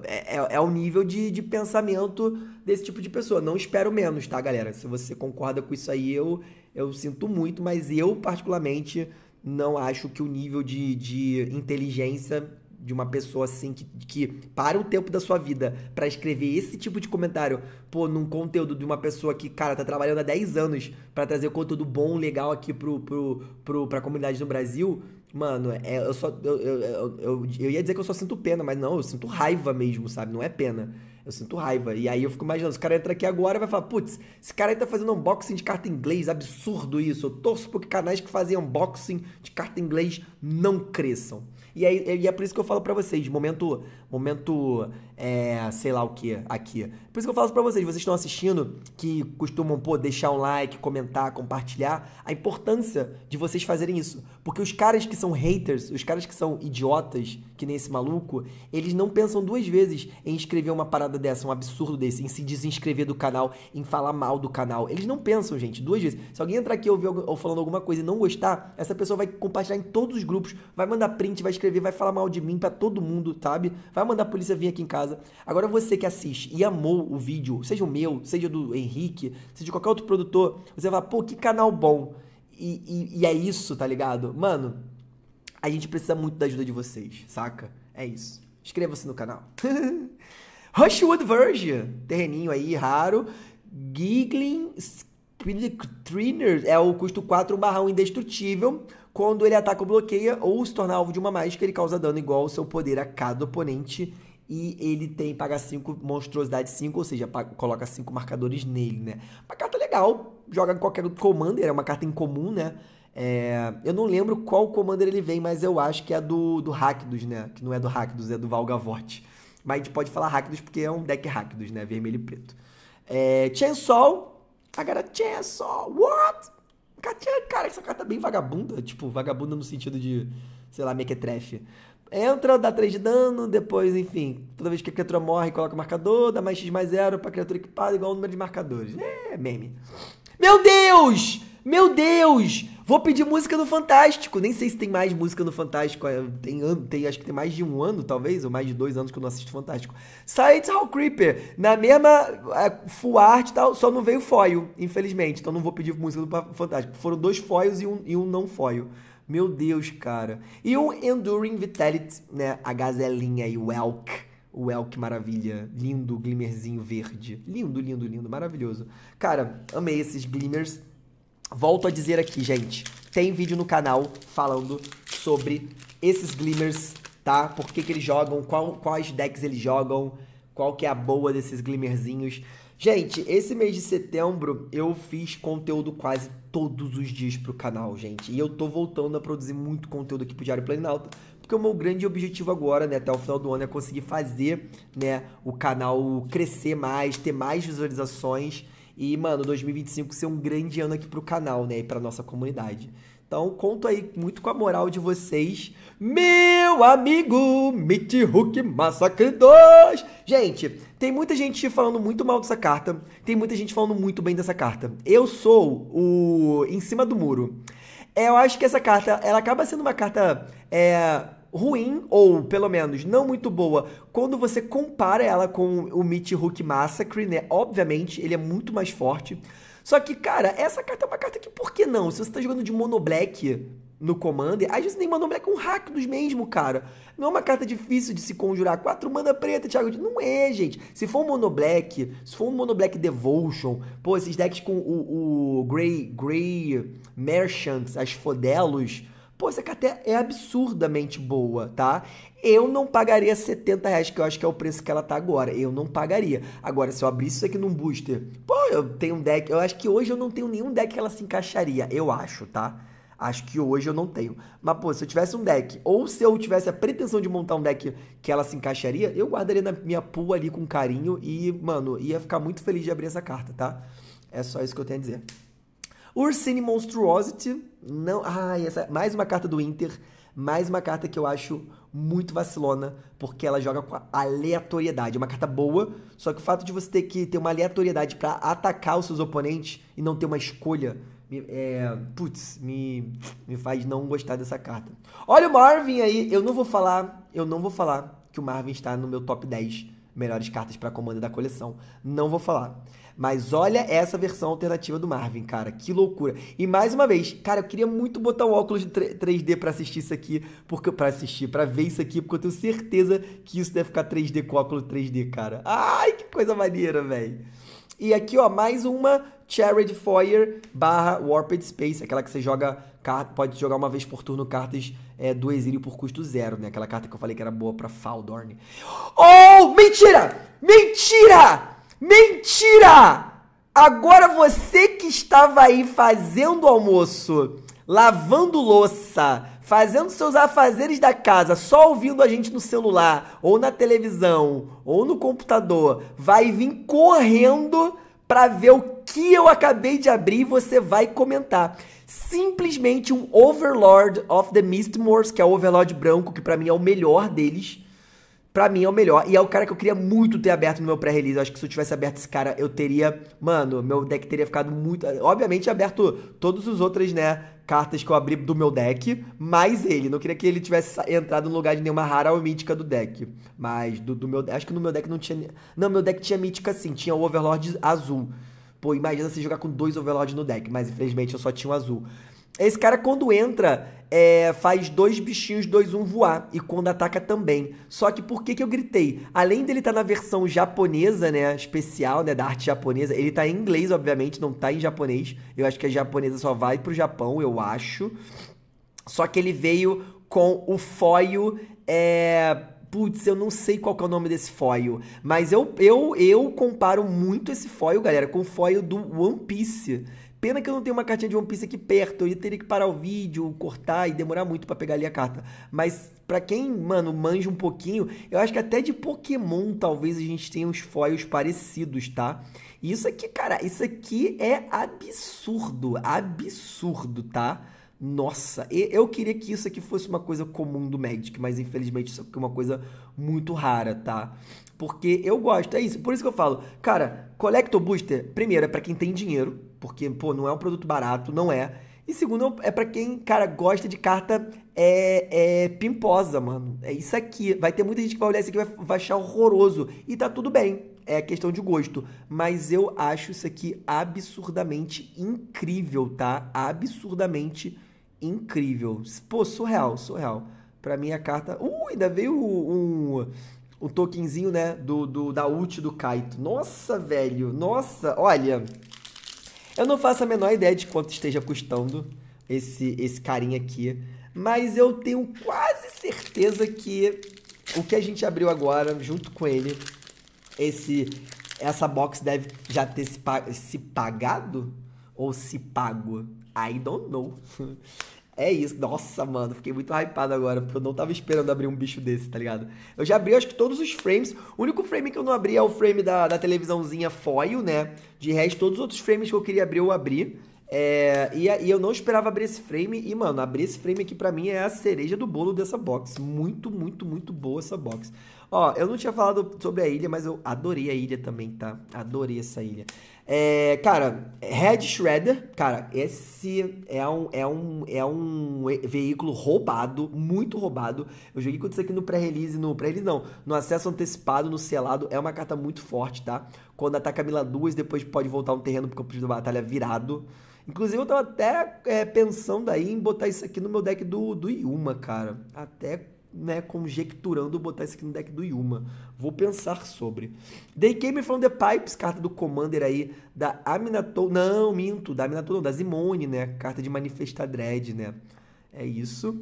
É, é, é, o nível de, de pensamento desse tipo de pessoa. Não espero menos, tá, galera? Se você concorda com isso aí, eu, eu sinto muito, mas eu, particularmente, não acho que o nível de, de inteligência de uma pessoa assim que, que para o tempo da sua vida para escrever esse tipo de comentário, pô, num conteúdo de uma pessoa que, cara, tá trabalhando há 10 anos para trazer conteúdo bom, legal aqui pro, pro, pro, pra comunidade do Brasil, Mano, é, eu só. Eu, eu, eu, eu, ia dizer que eu só sinto pena, mas não, eu sinto raiva mesmo, sabe? Não é pena. Eu sinto raiva. E aí eu fico imaginando, se o cara entra aqui agora e vai falar, putz, esse cara aí tá fazendo unboxing de carta em inglês, absurdo isso. Eu torço porque canais que fazem unboxing de carta em inglês não cresçam. E, aí, e é por isso que eu falo para vocês, momento, momento é, sei lá o que aqui. Por isso que eu falo para vocês, vocês estão assistindo, que costumam pô, deixar um like, comentar, compartilhar, a importância de vocês fazerem isso. Porque os caras que são haters, os caras que são idiotas, que nem esse maluco, eles não pensam duas vezes em escrever uma parada dessa, um absurdo desse, em se desinscrever do canal, em falar mal do canal. Eles não pensam, gente, duas vezes. Se alguém entrar aqui ouvir ou falando alguma coisa e não gostar, essa pessoa vai compartilhar em todos os grupos, vai mandar print, vai escrever, vai falar mal de mim para todo mundo, sabe? Vai mandar a polícia vir aqui em casa casa. Agora você que assiste e amou o vídeo, seja o meu, seja do Henrique, seja de qualquer outro produtor, você vai, pô, que canal bom. E, e, e é isso, tá ligado? Mano, a gente precisa muito da ajuda de vocês, saca? É isso. Inscreva-se no canal. Rushwood Virgin terreninho aí raro. Giggling Trainer é o custo 4 barra 1 indestrutível. Quando ele ataca ou bloqueia ou se torna alvo de uma mágica, ele causa dano igual ao seu poder a cada oponente e ele tem paga 5, monstruosidade 5, ou seja, paga, coloca 5 marcadores nele, né? Uma carta é legal, joga em qualquer commander, é uma carta incomum, né? É, eu não lembro qual commander ele vem, mas eu acho que é do, do Rakdos, né? Que não é do Rakdos, é do Valgavote. Mas a gente pode falar Rakdos porque é um deck Rakdos, né? Vermelho e preto. É, Chainsaw. Agora, Chainsaw. What? Cara, essa carta é bem vagabunda. Tipo, vagabunda no sentido de, sei lá, mequetrefe entra, dá 3 de dano, depois, enfim, toda vez que a criatura morre, coloca o marcador, dá mais x mais 0 pra criatura equipada, igual o número de marcadores. É, meme. Meu Deus! Meu Deus! Vou pedir música no Fantástico. Nem sei se tem mais música no Fantástico. É, tem, tem, acho que tem mais de um ano, talvez, ou mais de dois anos que eu não assisto Fantástico. Science Hall Creeper. Na mesma é, full art e tal, só não veio foil, infelizmente. Então não vou pedir música do Fantástico. Foram dois foils e um, e um não foil. Meu Deus, cara. E o Enduring Vitality, né? A gazelinha e o elk. O elk maravilha. Lindo, glimmerzinho verde. Lindo, lindo, lindo. Maravilhoso. Cara, amei esses glimmers. Volto a dizer aqui, gente. Tem vídeo no canal falando sobre esses glimmers, tá? Por que, que eles jogam, qual, quais decks eles jogam, qual que é a boa desses glimmerzinhos. Gente, esse mês de setembro eu fiz conteúdo quase todos os dias pro canal, gente. E eu tô voltando a produzir muito conteúdo aqui pro Diário Planalto, porque o meu grande objetivo agora, né, até o final do ano é conseguir fazer, né, o canal crescer mais, ter mais visualizações e, mano, 2025 ser um grande ano aqui pro canal, né, e pra nossa comunidade. Então, conto aí muito com a moral de vocês. Meu amigo Mitch Hook Massacre 2! Gente, tem muita gente falando muito mal dessa carta, tem muita gente falando muito bem dessa carta. Eu sou o em cima do muro. É, eu acho que essa carta, ela acaba sendo uma carta é, ruim, ou pelo menos não muito boa, quando você compara ela com o Meet Hook Massacre, né? Obviamente, ele é muito mais forte. Só que, cara, essa carta é uma carta que por que não? Se você tá jogando de mono black, no Commander. Às vezes nem mandou mulher com hack dos mesmo, cara. Não é uma carta difícil de se conjurar. Quatro mana preta, Thiago. Não é, gente. Se for um Mono Black, se for um Mono Black Devotion, pô, esses decks com o, o Grey, Grey Merchants, as Fodelos. Pô, essa carta é absurdamente boa, tá? Eu não pagaria 70 reais, que eu acho que é o preço que ela tá agora. Eu não pagaria. Agora, se eu abrisse isso aqui num booster, pô, eu tenho um deck. Eu acho que hoje eu não tenho nenhum deck que ela se encaixaria, eu acho, tá? Acho que hoje eu não tenho. Mas, pô, se eu tivesse um deck, ou se eu tivesse a pretensão de montar um deck que ela se encaixaria, eu guardaria na minha pool ali com carinho e, mano, ia ficar muito feliz de abrir essa carta, tá? É só isso que eu tenho a dizer. Ursine Monstruosity, não. Ah, essa, é mais uma carta do Inter. Mais uma carta que eu acho muito vacilona, porque ela joga com aleatoriedade. É uma carta boa, só que o fato de você ter que ter uma aleatoriedade para atacar os seus oponentes e não ter uma escolha me, é, putz, me, me faz não gostar dessa carta. Olha o Marvin aí, eu não vou falar, eu não vou falar que o Marvin está no meu top 10 melhores cartas para comando da coleção. Não vou falar. Mas olha essa versão alternativa do Marvin, cara. Que loucura. E mais uma vez, cara, eu queria muito botar um óculos de 3D para assistir isso aqui, porque para assistir, para ver isso aqui, porque eu tenho certeza que isso deve ficar 3D com óculos 3D, cara. Ai, que coisa maneira, velho. E aqui, ó, mais uma Charred Foyer barra Warped Space, aquela que você joga, pode jogar uma vez por turno cartas é, do exílio por custo zero, né? Aquela carta que eu falei que era boa pra Faldorn. Oh, mentira! Mentira! Mentira! Agora você que estava aí fazendo almoço, lavando louça, fazendo seus afazeres da casa, só ouvindo a gente no celular, ou na televisão, ou no computador, vai vir correndo para ver o que eu acabei de abrir, você vai comentar. Simplesmente um Overlord of the Mistmoors, que é o Overlord branco, que para mim é o melhor deles. Pra mim é o melhor. E é o cara que eu queria muito ter aberto no meu pré-release. Acho que se eu tivesse aberto esse cara, eu teria. Mano, meu deck teria ficado muito. Obviamente, aberto todas as outras, né? Cartas que eu abri do meu deck. Mais ele. Não queria que ele tivesse entrado no lugar de nenhuma rara ou mítica do deck. Mas do, do meu. Acho que no meu deck não tinha. Não, meu deck tinha mítica sim. Tinha o Overlord azul. Pô, imagina se jogar com dois Overlord no deck, mas infelizmente eu só tinha o um azul. Esse cara, quando entra, é, faz dois bichinhos 2-1 um voar. E quando ataca também. Só que por que, que eu gritei? Além dele estar tá na versão japonesa, né? Especial, né? Da arte japonesa. Ele tá em inglês, obviamente, não tá em japonês. Eu acho que a japonesa só vai pro Japão, eu acho. Só que ele veio com o foil. É, Putz, eu não sei qual é o nome desse foil, mas eu, eu, eu comparo muito esse foil, galera, com o foil do One Piece. Pena que eu não tenho uma cartinha de One Piece aqui perto, eu teria que parar o vídeo, cortar e demorar muito para pegar ali a carta. Mas para quem, mano, manja um pouquinho, eu acho que até de Pokémon talvez a gente tenha uns foils parecidos, tá? E isso aqui, cara, isso aqui é absurdo, absurdo, tá? Nossa, eu queria que isso aqui fosse uma coisa comum do Magic, mas infelizmente isso aqui é uma coisa muito rara, tá? Porque eu gosto, é isso. Por isso que eu falo, cara, Collector Booster, primeiro, é para quem tem dinheiro, porque, pô, não é um produto barato, não é. E segundo, é para quem, cara, gosta de carta é, é, pimposa, mano. É isso aqui. Vai ter muita gente que vai olhar isso aqui e vai, vai achar horroroso. E tá tudo bem. É questão de gosto. Mas eu acho isso aqui absurdamente incrível, tá? Absurdamente incrível incrível. Pô, surreal, surreal. Pra mim, a carta. Uh, ainda veio um, um tokenzinho, né? Do, do, da ult do Kaito. Nossa, velho. Nossa, olha. Eu não faço a menor ideia de quanto esteja custando esse, esse carinha aqui. Mas eu tenho quase certeza que o que a gente abriu agora, junto com ele, esse essa box deve já ter se, se pagado ou se pago. I don't know. É isso. Nossa, mano, fiquei muito hypado agora, porque eu não tava esperando abrir um bicho desse, tá ligado? Eu já abri, acho que todos os frames. O único frame que eu não abri é o frame da, da televisãozinha foil, né? De resto, todos os outros frames que eu queria abrir, eu abri. É, e, e, eu não esperava abrir esse frame. E, mano, abrir esse frame aqui pra mim é a cereja do bolo dessa box. Muito, muito, muito boa essa box. Ó, eu não tinha falado sobre a ilha, mas eu adorei a ilha também, tá? Adorei essa ilha. É, cara, Red Shredder, cara, esse é um, é, um, é um veículo roubado, muito roubado. Eu joguei com isso aqui no pré-release, no pré-release não, no acesso antecipado, no selado, é uma carta muito forte, tá? Quando ataca a mila duas, depois pode voltar um terreno pro campo de batalha virado. Inclusive, eu tava até é, pensando aí em botar isso aqui no meu deck do, do Yuma, cara. Até né, conjecturando botar isso aqui no deck do Yuma. Vou pensar sobre. They Came From The Pipes, carta do Commander aí, da Aminatou. Não, minto, da Aminatou não, da Zimone, né? Carta de manifestar dread, né? É isso.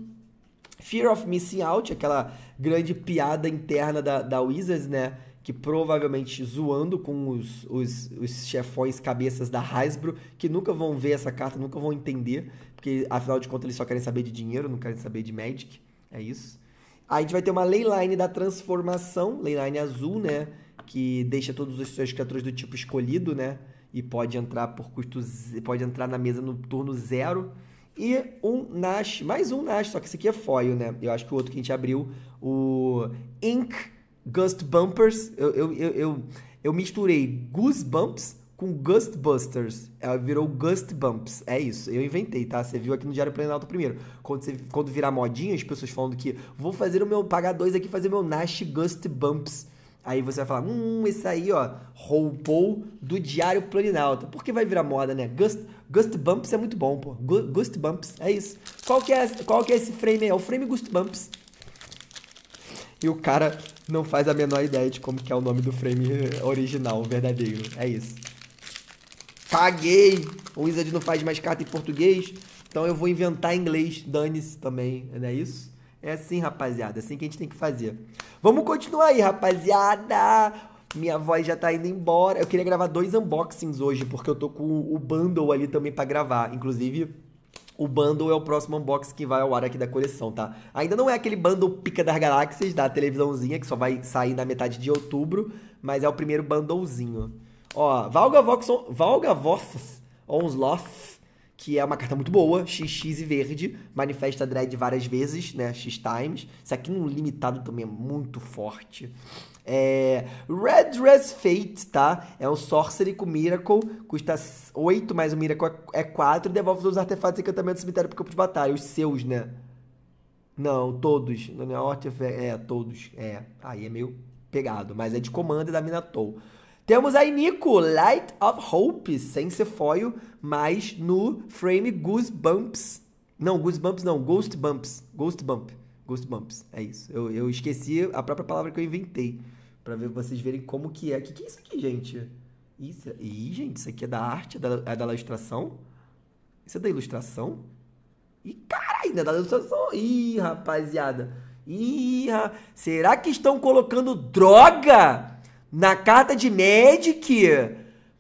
Fear of Missing Out, aquela grande piada interna da, da Wizards, né? Que provavelmente zoando com os, os, os chefões cabeças da Hasbro, que nunca vão ver essa carta, nunca vão entender, porque afinal de contas eles só querem saber de dinheiro, não querem saber de Magic. É isso. Aí a gente vai ter uma leyline da transformação, leyline azul, né? Que deixa todos os seus criaturas do tipo escolhido, né? E pode entrar por custo, pode entrar na mesa no turno zero. E um Nash, mais um Nash, só que esse aqui é foil, né? Eu acho que o outro que a gente abriu, o Ink Gust Bumpers, eu, eu, eu, eu, eu misturei Bumps com Ghostbusters, Ela virou Gust Bumps. É isso. Eu inventei, tá? Você viu aqui no Diário Planalto primeiro. Quando, você, quando virar modinha, as pessoas falando que vou fazer o meu. pagar dois aqui, fazer meu Nash Gust Bumps. Aí você vai falar, hum, esse aí, ó, roubou do Diário Planinalto. Porque vai virar moda, né? Gust, Gust Bumps é muito bom, pô. Gust Bumps, é isso. Qual que é, qual que é esse frame aí? É o frame Gust Bumps. E o cara não faz a menor ideia de como que é o nome do frame original, verdadeiro. É isso. Caguei! O Wizard não faz mais carta em português, então eu vou inventar em inglês. Dane-se também, não é isso? É assim, rapaziada. É assim que a gente tem que fazer. Vamos continuar aí, rapaziada! Minha voz já tá indo embora. Eu queria gravar dois unboxings hoje, porque eu tô com o bundle ali também para gravar. Inclusive, o bundle é o próximo unboxing que vai ao ar aqui da coleção, tá? Ainda não é aquele bundle Pica das Galáxias da televisãozinha, que só vai sair na metade de outubro, mas é o primeiro bundlezinho. Ó, Valga Voxon, Valga Vox Onsloth, que é uma carta muito boa, XX e verde, manifesta dread várias vezes, né? X times. Isso aqui no limitado também é muito forte. É, Red Dress Fate, tá? É um Sorcery com Miracle, custa 8, mas o Miracle é 4, é devolve todos os artefatos e encantamentos do cemitério pro campo de batalha, os seus, né? Não, todos. Não é, é é, todos. É, aí é meio pegado, mas é de comando da Minatou. Temos aí Nico, Light of Hope, sem ser foil, mas no frame Goosebumps. Não, Goosebumps não, Ghost Bumps. Ghost Bump. Ghost Bumps, é isso. Eu, eu esqueci a própria palavra que eu inventei. para ver vocês verem como que é. O que, que é isso aqui, gente? Isso, é, ih, gente, isso aqui é da arte? É da, é da ilustração? Isso é da ilustração? Ih, caralho, ainda é da ilustração. Ih, rapaziada. Ih, será que estão colocando droga? na carta de Magic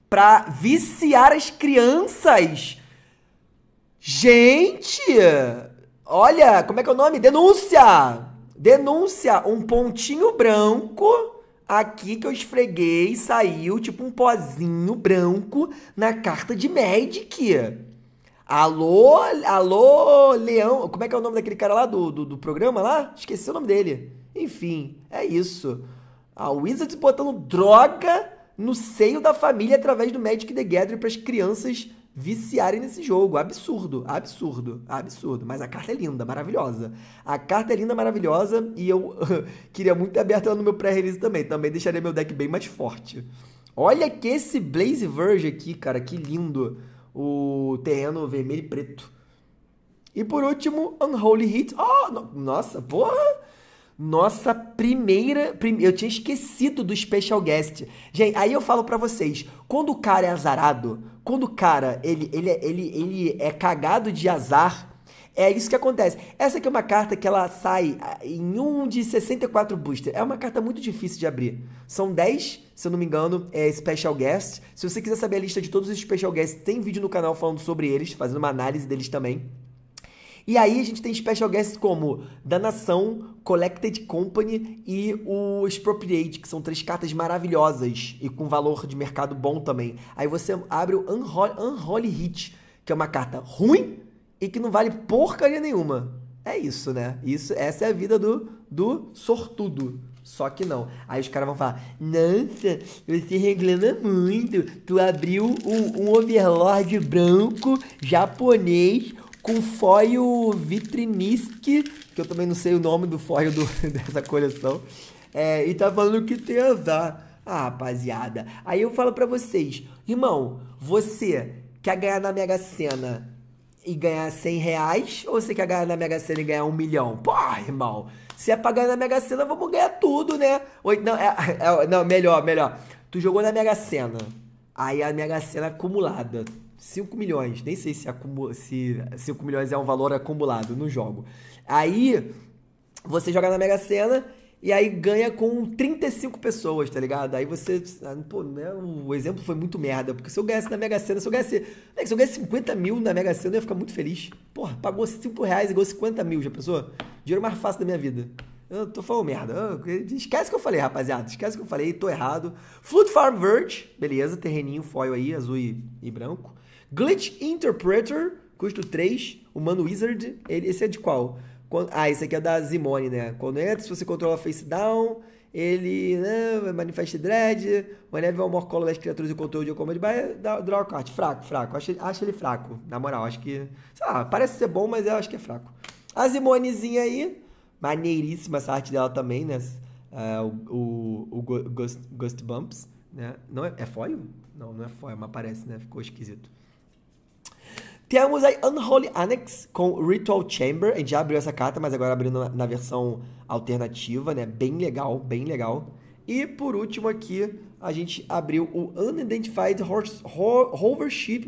para viciar as crianças. Gente, olha, como é que é o nome? Denúncia! Denúncia! Um pontinho branco aqui que eu esfreguei, saiu tipo um pozinho branco na carta de Magic. Alô, alô, Leão. Como é que é o nome daquele cara lá do, do, do programa lá? Esqueci o nome dele. Enfim, é isso. A Wizards botando droga no seio da família através do Magic the Gathering para as crianças viciarem nesse jogo. Absurdo, absurdo, absurdo. Mas a carta é linda, maravilhosa. A carta é linda, maravilhosa e eu queria muito ter aberto ela no meu pré-release também. Também deixaria meu deck bem mais forte. Olha que esse Blaze Verge aqui, cara, que lindo. O terreno vermelho e preto. E por último, Unholy Hit. Oh, no nossa, porra! Nossa primeira, eu tinha esquecido do special guest. Gente, aí eu falo para vocês, quando o cara é azarado, quando o cara ele, ele, é, ele, ele é cagado de azar, é isso que acontece. Essa aqui é uma carta que ela sai ah, em um de 64 booster. É uma carta muito difícil de abrir. São 10, se eu não me engano, é special guests. Se você quiser saber a lista de todos os special guests, tem vídeo no canal falando sobre eles, fazendo uma análise deles também. E aí a gente tem special guests como Da Nação, Collected Company e o Expropriate, que são três cartas maravilhosas e com valor de mercado bom também. Aí você abre o Unholy, Unholy Hit, que é uma carta ruim e que não vale porcaria nenhuma. É isso, né? Isso, essa é a vida do, do sortudo. Só que não. Aí os caras vão falar: Nossa, você reclama muito. Tu abriu um, um overlord branco japonês com foil Vitrinisk, que eu também não sei o nome do foil do, dessa coleção, é, e tá falando que tem azar. Ah, rapaziada. Aí eu falo para vocês, irmão, você quer ganhar na Mega Sena e ganhar 100 reais ou você quer ganhar na Mega Sena e ganhar um milhão? Porra, irmão, se é pra ganhar na Mega Sena, vamos ganhar tudo, né? Ou, não, é, é, é, não, melhor, melhor. Tu jogou na Mega Sena, aí a Mega Sena acumulada 5 milhões. Nem sei se, se 5 milhões é um valor acumulado no jogo. Aí você joga na Mega Sena e aí ganha com 35 pessoas, tá ligado? Aí você. Ah, pô, né, o exemplo foi muito merda, porque se eu ganhasse na Mega Sena, se eu ganhasse. Né, se eu ganhasse 50 mil na Mega Sena, eu ia ficar muito feliz. Porra, pagou 5 reais e ganhou 50 mil, já pensou? Dinheiro mais fácil da minha vida. Eu tô falando merda. Esquece esquece que eu falei, rapaziada. Esquece que eu falei, tô errado. Flood Farm Verde, beleza, terreninho, foil aí, azul e, e branco. Glitch Interpreter, custo 3. Humano Wizard, ele, esse é de qual? Quando, ah, esse aqui é da Zimone, né? Quando entra, se você controla face down, ele né, manifesta dread, whenever more color das criaturas e controle de um combat by, draw a card. Fraco, fraco. Acho, acho ele fraco, na moral. Acho que, sei lá, parece ser bom, mas eu acho que é fraco. A Zimonezinha aí, maneiríssima essa arte dela também, né? Uh, o, o, o Ghost, Ghost Bumps, né? Não é, é foil? Não, não é foil, mas parece, né? Ficou esquisito. Temos aí Unholy Annex com Ritual Chamber. A gente já abriu essa carta, mas agora abrindo na, na versão alternativa, né? Bem legal, bem legal. E por último aqui, a gente abriu o Unidentified Horse, Ho,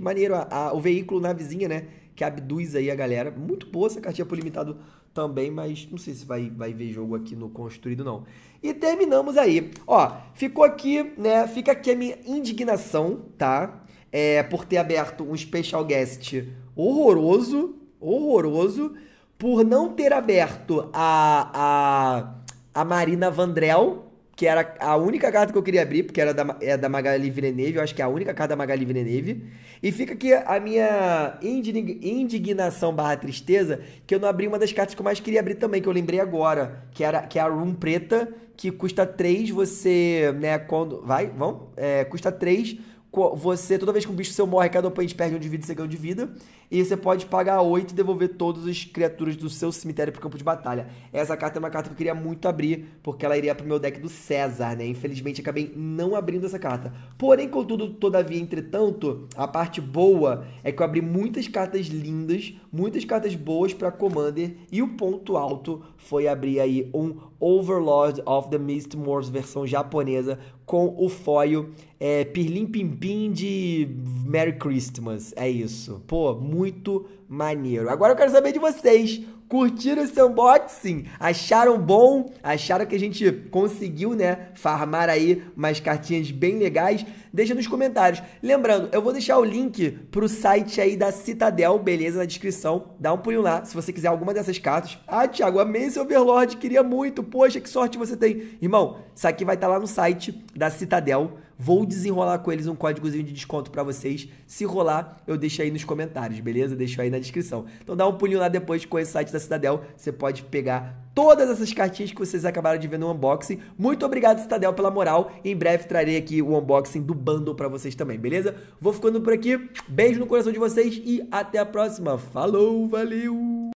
maneiro, a, a, o veículo na vizinha né? Que abduz aí a galera. Muito boa essa cartinha por limitado também, mas não sei se vai, vai ver jogo aqui no construído, não. E terminamos aí. Ó, ficou aqui, né? Fica aqui a minha indignação, tá? é, por ter aberto um special guest horroroso, horroroso, por não ter aberto a, a, a Marina Vandrel, que era a única carta que eu queria abrir, porque era da, é da Magali Villeneuve, eu acho que é a única carta da Magali Villeneuve. E fica aqui a minha indignação barra tristeza, que eu não abri uma das cartas que eu mais queria abrir também, que eu lembrei agora, que, era, que é a Room Preta, que custa 3, você, né, quando... Vai, vamos? É, custa 3 você, toda vez que um bicho seu morre, cada oponente perde um de vida e você ganha um de vida. E você pode pagar 8 e devolver todas as criaturas do seu cemitério pro campo de batalha. Essa carta é uma carta que eu queria muito abrir, porque ela iria pro meu deck do César, né? Infelizmente acabei não abrindo essa carta. Porém, contudo, todavia, entretanto, a parte boa é que eu abri muitas cartas lindas, muitas cartas boas para Commander. E o ponto alto foi abrir aí um Overlord of the Wars, versão japonesa com o foil é, Pirlim de Merry Christmas. É isso. Pô, muito maneiro. Agora eu quero saber de vocês. Curtiram esse unboxing? Acharam bom? Acharam que a gente conseguiu, né, farmar aí umas cartinhas bem legais? Deixa nos comentários. Lembrando, eu vou deixar o link pro site aí da Citadel, beleza, na descrição. Dá um pulinho lá se você quiser alguma dessas cartas. Ah, Thiago, amei esse Overlord, queria muito. Poxa, que sorte você tem. Irmão, isso aqui vai estar tá lá no site da Citadel Vou desenrolar com eles um códigozinho de desconto para vocês. Se rolar, eu deixo aí nos comentários, beleza? Deixo aí na descrição. Então dá um pulinho lá depois com esse site da Citadel. Você pode pegar todas essas cartinhas que vocês acabaram de ver no unboxing. Muito obrigado, Citadel, pela moral. Em breve trarei aqui o unboxing do bundle para vocês também, beleza? Vou ficando por aqui. Beijo no coração de vocês e até a próxima. Falou, valeu!